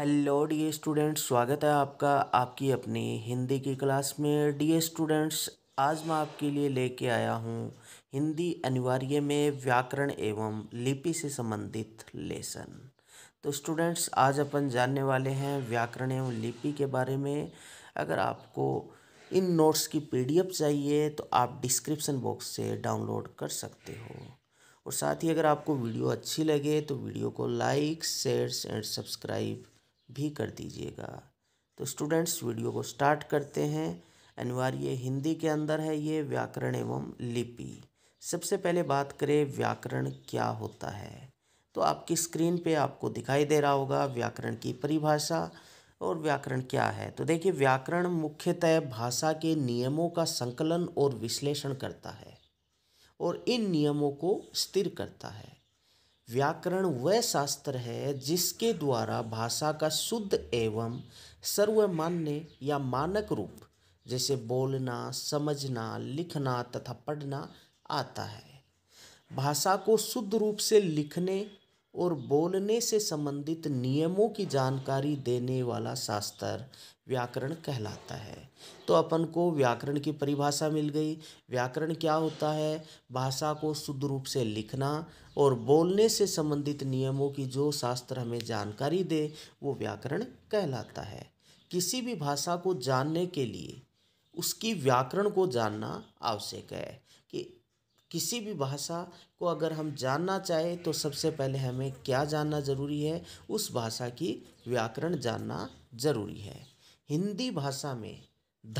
hello D students स्वागत है आपका आपकी अपनी हिंदी की क्लास में डी स्टूडेंट्स आज मैं आपके लिए लेके आया हूँ हिंदी अनिवार्य में व्याकरण एवं लिपि से संबंधित लेसन तो स्टूडेंट्स आज अपन जानने वाले हैं व्याकरण एवं लिपि के बारे में अगर आपको इन नोट्स की पीडीएफ चाहिए तो आप डिस्क्रिप्शन बॉक्स से डाउनलोड कर सकते हो और साथ ही अगर आपको वीडियो अच्छी लगे तो वीडियो को लाइक शेयर एंड सब्सक्राइब भी कर दीजिएगा तो स्टूडेंट्स वीडियो को स्टार्ट करते हैं अनिवार्य हिंदी के अंदर है ये व्याकरण एवं लिपि सबसे पहले बात करें व्याकरण क्या होता है तो आपकी स्क्रीन पे आपको दिखाई दे रहा होगा व्याकरण की परिभाषा और व्याकरण क्या है तो देखिए व्याकरण मुख्यतः भाषा के नियमों का संकलन और विश्लेषण करता है और इन नियमों को स्थिर करता है व्याकरण वह शास्त्र है जिसके द्वारा भाषा का शुद्ध एवं सर्वमान्य या मानक रूप जैसे बोलना समझना लिखना तथा पढ़ना आता है भाषा को शुद्ध रूप से लिखने और बोलने से संबंधित नियमों की जानकारी देने वाला शास्त्र व्याकरण कहलाता है तो अपन को व्याकरण की परिभाषा मिल गई व्याकरण क्या होता है भाषा को शुद्ध रूप से लिखना और बोलने से संबंधित नियमों की जो शास्त्र हमें जानकारी दे वो व्याकरण कहलाता है किसी भी भाषा को जानने के लिए उसकी व्याकरण को जानना आवश्यक है किसी भी भाषा को अगर हम जानना चाहें तो सबसे पहले हमें क्या जानना ज़रूरी है उस भाषा की व्याकरण जानना ज़रूरी है हिंदी भाषा में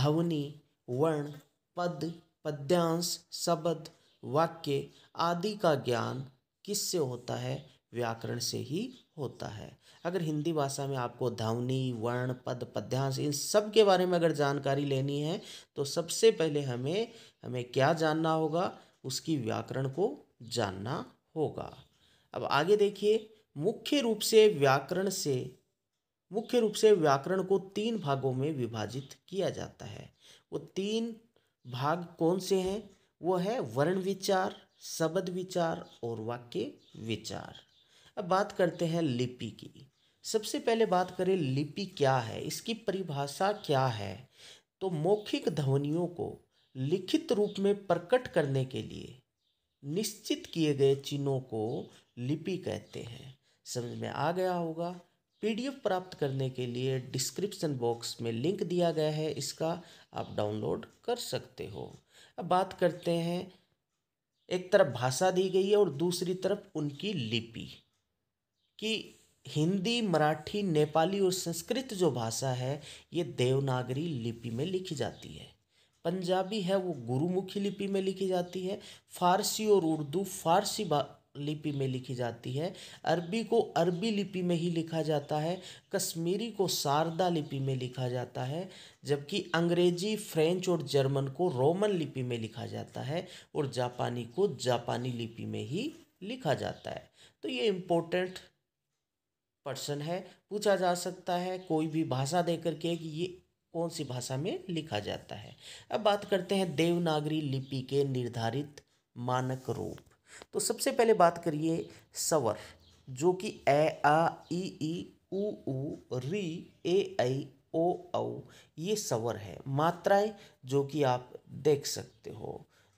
ध्वनि वर्ण पद पद्यांश शब्द वाक्य आदि का ज्ञान किससे होता है व्याकरण से ही होता है अगर हिंदी भाषा में आपको ध्वनि वर्ण पद पद्यांश इन सब के बारे में अगर जानकारी लेनी है तो सबसे पहले हमें हमें क्या जानना होगा उसकी व्याकरण को जानना होगा अब आगे देखिए मुख्य रूप से व्याकरण से मुख्य रूप से व्याकरण को तीन भागों में विभाजित किया जाता है वो तीन भाग कौन से हैं वो है वर्ण विचार शब्द विचार और वाक्य विचार अब बात करते हैं लिपि की सबसे पहले बात करें लिपि क्या है इसकी परिभाषा क्या है तो मौखिक ध्वनियों को लिखित रूप में प्रकट करने के लिए निश्चित किए गए चिन्हों को लिपि कहते हैं समझ में आ गया होगा पीडीएफ प्राप्त करने के लिए डिस्क्रिप्शन बॉक्स में लिंक दिया गया है इसका आप डाउनलोड कर सकते हो अब बात करते हैं एक तरफ भाषा दी गई है और दूसरी तरफ उनकी लिपि कि हिंदी मराठी नेपाली और संस्कृत जो भाषा है ये देवनागरी लिपि में लिखी जाती है पंजाबी है वो गुरुमुखी लिपि में लिखी जाती है फारसी और उर्दू फारसी लिपि में लिखी जाती है अरबी को अरबी लिपि में ही लिखा जाता है कश्मीरी को शारदा लिपि में लिखा जाता है जबकि अंग्रेजी फ्रेंच और जर्मन को रोमन लिपि में लिखा जाता है और जापानी को जापानी लिपि में ही लिखा जाता है तो ये इम्पोर्टेंट पर्सन है पूछा जा सकता है कोई भी भाषा दे करके कि ये कौन सी भाषा में लिखा जाता है अब बात करते हैं देवनागरी लिपि के निर्धारित मानक रूप तो सबसे पहले बात करिए सवर जो कि ए आ ई ई ऊ री ए आई ओ औ ये सवर है मात्राएं जो कि आप देख सकते हो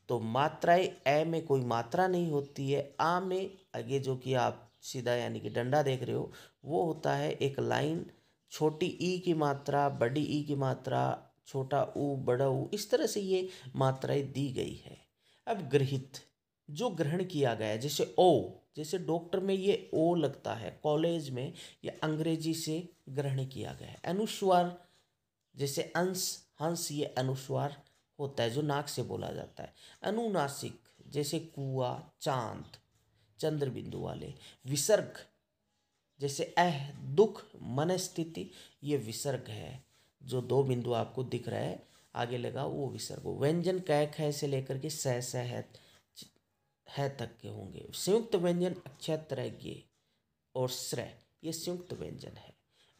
तो मात्राएं ए में कोई मात्रा नहीं होती है आ में आगे जो कि आप सीधा यानी कि डंडा देख रहे हो वो होता है एक लाइन छोटी ई की मात्रा बड़ी ई की मात्रा छोटा ऊ बड़ा ऊ इस तरह से ये मात्राएं दी गई है अब गृहित जो ग्रहण किया गया जैसे ओ जैसे डॉक्टर में ये ओ लगता है कॉलेज में ये अंग्रेजी से ग्रहण किया गया है अनुस्वार जैसे अंश हंस ये अनुस्वार होता है जो नाक से बोला जाता है अनुनासिक जैसे कुआ चांद चंद्रबिंदु वाले विसर्ग जैसे अह दुख मन स्थिति ये विसर्ग है जो दो बिंदु आपको दिख रहा है आगे लगा वो विसर्ग व्यंजन कह खय से लेकर के सह सह है तक के होंगे संयुक्त व्यंजन अक्षत्र ये और श्र ये संयुक्त व्यंजन है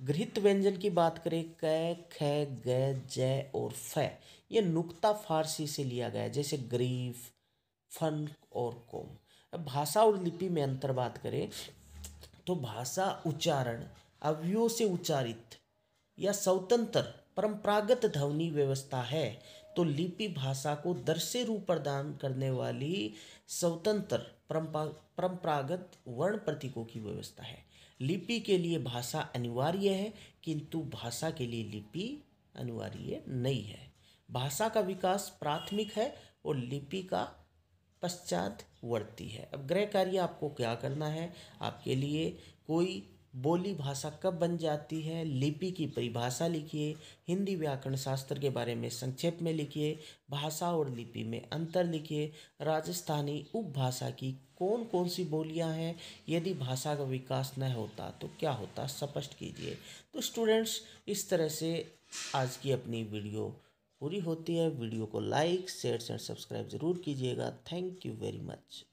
गृहित व्यंजन की बात करें क ख ग और फ ये नुक्ता फारसी से लिया गया है जैसे ग्रीफ फन और कोम भाषा और लिपि में अंतर बात करें तो भाषा उच्चारण अवयवों से उच्चारित या स्वतंत्र परंपरागत ध्वनि व्यवस्था है तो लिपि भाषा को दृश्य रूप प्रदान करने वाली स्वतंत्र परंपरागत वर्ण प्रतीकों की व्यवस्था है लिपि के लिए भाषा अनिवार्य है किंतु भाषा के लिए लिपि अनिवार्य नहीं है भाषा का विकास प्राथमिक है और लिपि का पश्चातवर्ती है अब गृह कार्य आपको क्या करना है आपके लिए कोई बोली भाषा कब बन जाती है लिपि की परिभाषा लिखिए हिंदी व्याकरण शास्त्र के बारे में संक्षेप में लिखिए भाषा और लिपि में अंतर लिखिए राजस्थानी उपभाषा की कौन कौन सी बोलियां हैं यदि भाषा का विकास न होता तो क्या होता स्पष्ट कीजिए तो स्टूडेंट्स इस तरह से आज की अपनी वीडियो पूरी होती है वीडियो को लाइक शेयर एंड सब्सक्राइब ज़रूर कीजिएगा थैंक यू वेरी मच